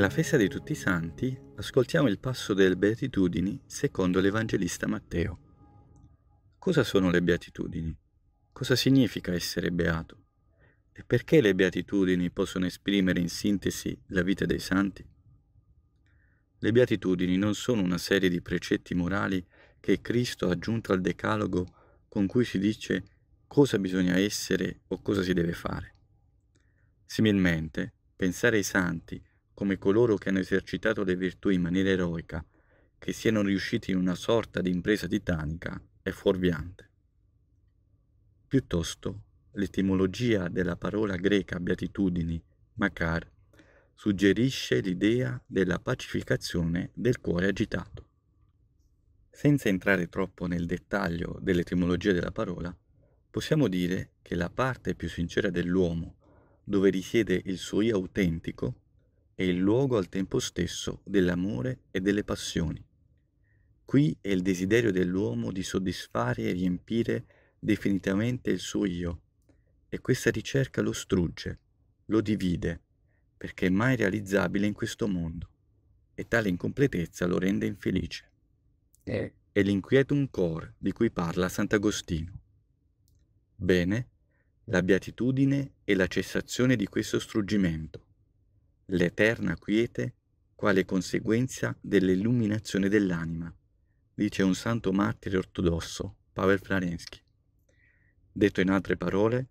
Nella festa di tutti i santi ascoltiamo il passo delle beatitudini secondo l'Evangelista Matteo. Cosa sono le beatitudini? Cosa significa essere beato? E perché le beatitudini possono esprimere in sintesi la vita dei santi? Le beatitudini non sono una serie di precetti morali che Cristo ha aggiunto al decalogo con cui si dice cosa bisogna essere o cosa si deve fare. Similmente, pensare ai santi come coloro che hanno esercitato le virtù in maniera eroica, che siano riusciti in una sorta di impresa titanica, è fuorviante. Piuttosto, l'etimologia della parola greca beatitudini, macar, suggerisce l'idea della pacificazione del cuore agitato. Senza entrare troppo nel dettaglio dell'etimologia della parola, possiamo dire che la parte più sincera dell'uomo, dove risiede il suo io autentico, è il luogo al tempo stesso dell'amore e delle passioni. Qui è il desiderio dell'uomo di soddisfare e riempire definitivamente il suo io, e questa ricerca lo strugge, lo divide, perché è mai realizzabile in questo mondo, e tale incompletezza lo rende infelice. Eh. È l'inquietum cor di cui parla Sant'Agostino. Bene, la beatitudine è la cessazione di questo struggimento, l'eterna quiete quale conseguenza dell'illuminazione dell'anima, dice un santo martire ortodosso, Pavel Flarensky. Detto in altre parole,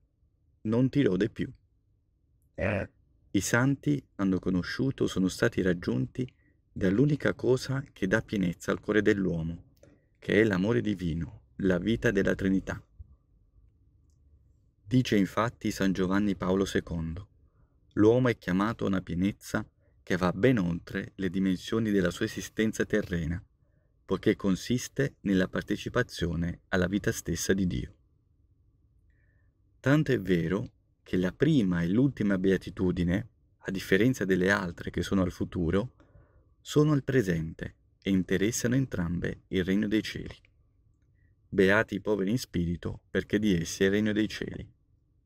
non ti rode più. Eh. I santi hanno conosciuto, sono stati raggiunti dall'unica cosa che dà pienezza al cuore dell'uomo, che è l'amore divino, la vita della Trinità. Dice infatti San Giovanni Paolo II, l'uomo è chiamato a una pienezza che va ben oltre le dimensioni della sua esistenza terrena, poiché consiste nella partecipazione alla vita stessa di Dio. Tanto è vero che la prima e l'ultima beatitudine, a differenza delle altre che sono al futuro, sono al presente e interessano entrambe il regno dei cieli. Beati i poveri in spirito, perché di essi è il regno dei cieli.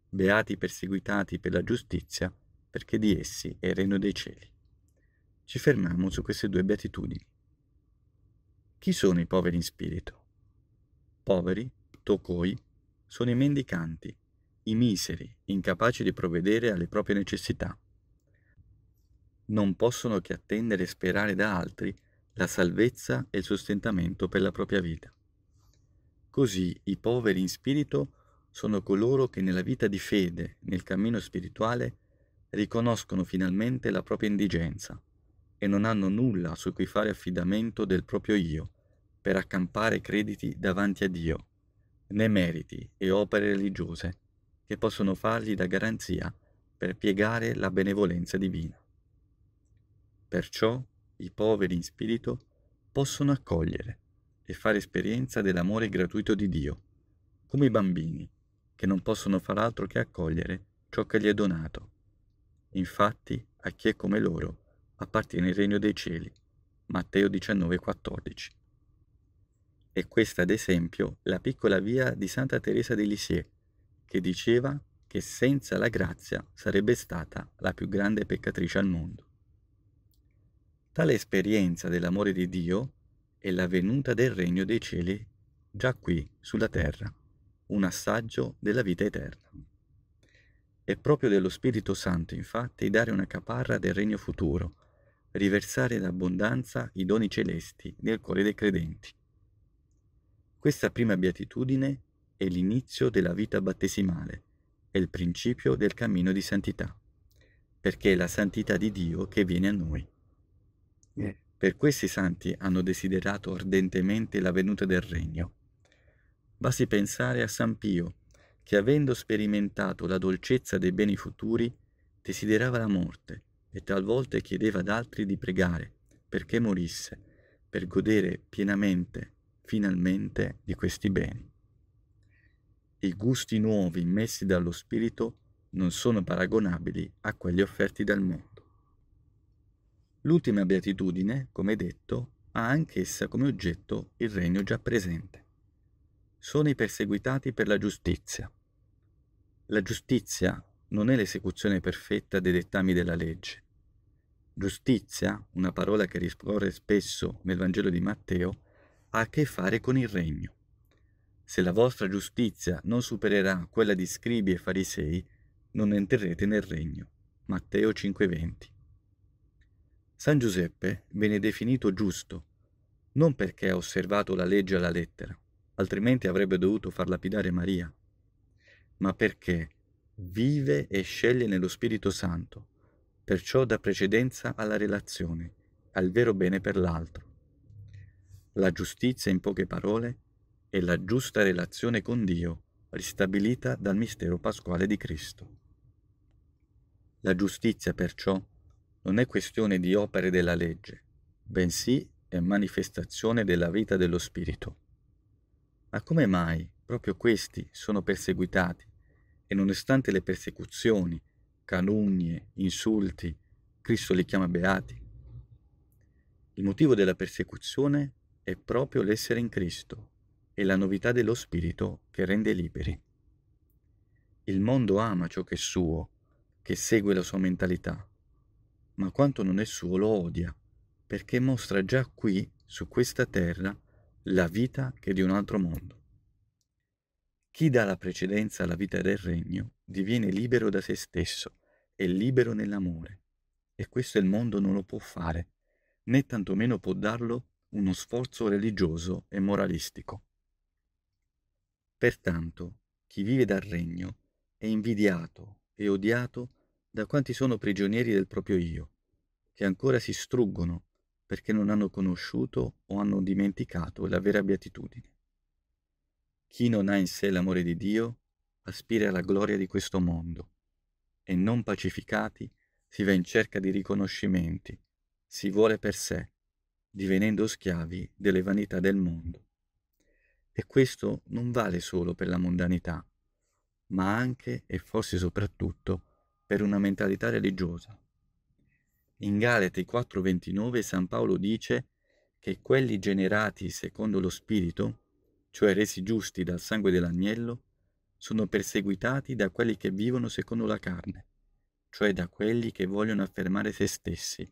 Beati i perseguitati per la giustizia, perché di essi è il regno dei cieli. Ci fermiamo su queste due beatitudini. Chi sono i poveri in spirito? Poveri, tocoi, sono i mendicanti, i miseri, incapaci di provvedere alle proprie necessità. Non possono che attendere e sperare da altri la salvezza e il sostentamento per la propria vita. Così i poveri in spirito sono coloro che nella vita di fede, nel cammino spirituale, riconoscono finalmente la propria indigenza e non hanno nulla su cui fare affidamento del proprio io per accampare crediti davanti a Dio, né meriti e opere religiose che possono fargli da garanzia per piegare la benevolenza divina. Perciò i poveri in spirito possono accogliere e fare esperienza dell'amore gratuito di Dio, come i bambini, che non possono far altro che accogliere ciò che gli è donato Infatti, a chi è come loro appartiene il regno dei cieli. Matteo 19,14. E questa, ad esempio, la piccola via di Santa Teresa di Lisieux, che diceva che senza la grazia sarebbe stata la più grande peccatrice al mondo. Tale esperienza dell'amore di Dio è la venuta del regno dei cieli già qui sulla terra, un assaggio della vita eterna. È proprio dello Spirito Santo, infatti, dare una caparra del regno futuro, riversare in abbondanza i doni celesti nel cuore dei credenti. Questa prima beatitudine è l'inizio della vita battesimale, è il principio del cammino di santità, perché è la santità di Dio che viene a noi. Per questi santi hanno desiderato ardentemente la venuta del regno. Basti pensare a San Pio, che avendo sperimentato la dolcezza dei beni futuri, desiderava la morte e talvolta chiedeva ad altri di pregare perché morisse, per godere pienamente, finalmente, di questi beni. I gusti nuovi immessi dallo Spirito non sono paragonabili a quelli offerti dal mondo. L'ultima beatitudine, come detto, ha anch'essa come oggetto il regno già presente sono i perseguitati per la giustizia. La giustizia non è l'esecuzione perfetta dei dettami della legge. Giustizia, una parola che riscorre spesso nel Vangelo di Matteo, ha a che fare con il regno. Se la vostra giustizia non supererà quella di scribi e farisei, non entrerete nel regno. Matteo 5:20. San Giuseppe viene definito giusto non perché ha osservato la legge alla lettera, altrimenti avrebbe dovuto far lapidare Maria, ma perché vive e sceglie nello Spirito Santo, perciò dà precedenza alla relazione, al vero bene per l'altro. La giustizia, in poche parole, è la giusta relazione con Dio, ristabilita dal mistero pasquale di Cristo. La giustizia, perciò, non è questione di opere della legge, bensì è manifestazione della vita dello Spirito. Ma come mai proprio questi sono perseguitati e nonostante le persecuzioni, calunnie, insulti, Cristo li chiama beati? Il motivo della persecuzione è proprio l'essere in Cristo e la novità dello Spirito che rende liberi. Il mondo ama ciò che è suo, che segue la sua mentalità, ma quanto non è suo lo odia, perché mostra già qui, su questa terra, la vita che di un altro mondo. Chi dà la precedenza alla vita del regno diviene libero da se stesso e libero nell'amore. E questo il mondo non lo può fare, né tantomeno può darlo uno sforzo religioso e moralistico. Pertanto, chi vive dal regno è invidiato e odiato da quanti sono prigionieri del proprio io, che ancora si struggono perché non hanno conosciuto o hanno dimenticato la vera beatitudine. Chi non ha in sé l'amore di Dio aspira alla gloria di questo mondo e non pacificati si va in cerca di riconoscimenti, si vuole per sé, divenendo schiavi delle vanità del mondo. E questo non vale solo per la mondanità, ma anche e forse soprattutto per una mentalità religiosa. In Galate 4:29 San Paolo dice che quelli generati secondo lo Spirito, cioè resi giusti dal sangue dell'agnello, sono perseguitati da quelli che vivono secondo la carne, cioè da quelli che vogliono affermare se stessi,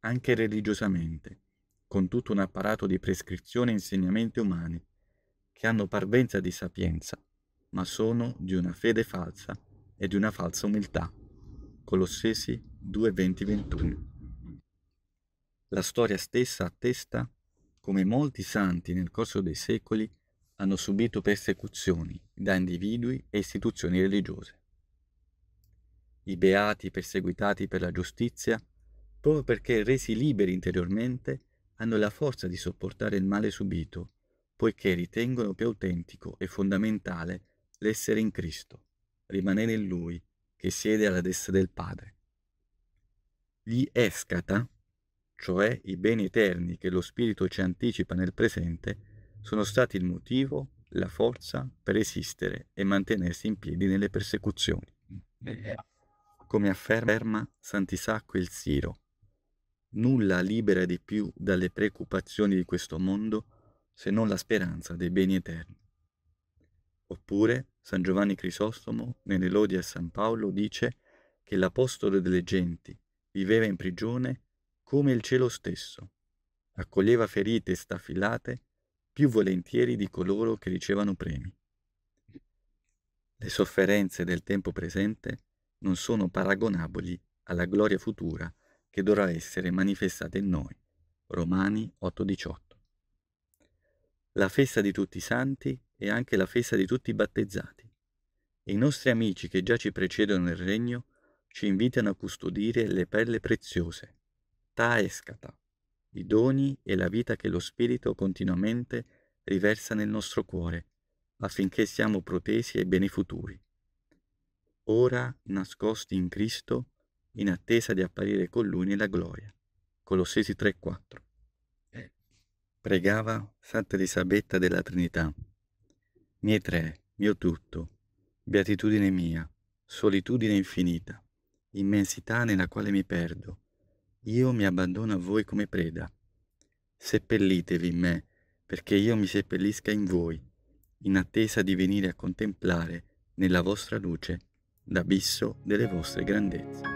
anche religiosamente, con tutto un apparato di prescrizioni e insegnamenti umani, che hanno parvenza di sapienza, ma sono di una fede falsa e di una falsa umiltà. Colossesi 2.20.21. La storia stessa attesta come molti santi nel corso dei secoli hanno subito persecuzioni da individui e istituzioni religiose. I beati perseguitati per la giustizia, proprio perché resi liberi interiormente, hanno la forza di sopportare il male subito, poiché ritengono più autentico e fondamentale l'essere in Cristo, rimanere in Lui, che siede alla destra del Padre gli escata, cioè i beni eterni che lo spirito ci anticipa nel presente, sono stati il motivo, la forza per esistere e mantenersi in piedi nelle persecuzioni. Come afferma Sant'Isacco il Siro, nulla libera di più dalle preoccupazioni di questo mondo se non la speranza dei beni eterni. Oppure San Giovanni Crisostomo, nelle lodi a San Paolo, dice che l'apostolo delle genti, viveva in prigione come il cielo stesso, accoglieva ferite e staffilate più volentieri di coloro che ricevono premi. Le sofferenze del tempo presente non sono paragonabili alla gloria futura che dovrà essere manifestata in noi. Romani 8:18. La festa di tutti i santi è anche la festa di tutti i battezzati. E I nostri amici che già ci precedono nel regno ci invitano a custodire le perle preziose, ta escata, i doni e la vita che lo Spirito continuamente riversa nel nostro cuore, affinché siamo protesi ai beni futuri. Ora nascosti in Cristo, in attesa di apparire con Lui nella gloria. Colossesi 3,4 eh, Pregava Santa Elisabetta della Trinità. Mie tre, mio tutto, beatitudine mia, solitudine infinita immensità nella quale mi perdo. Io mi abbandono a voi come preda. Seppellitevi in me, perché io mi seppellisca in voi, in attesa di venire a contemplare nella vostra luce l'abisso delle vostre grandezze.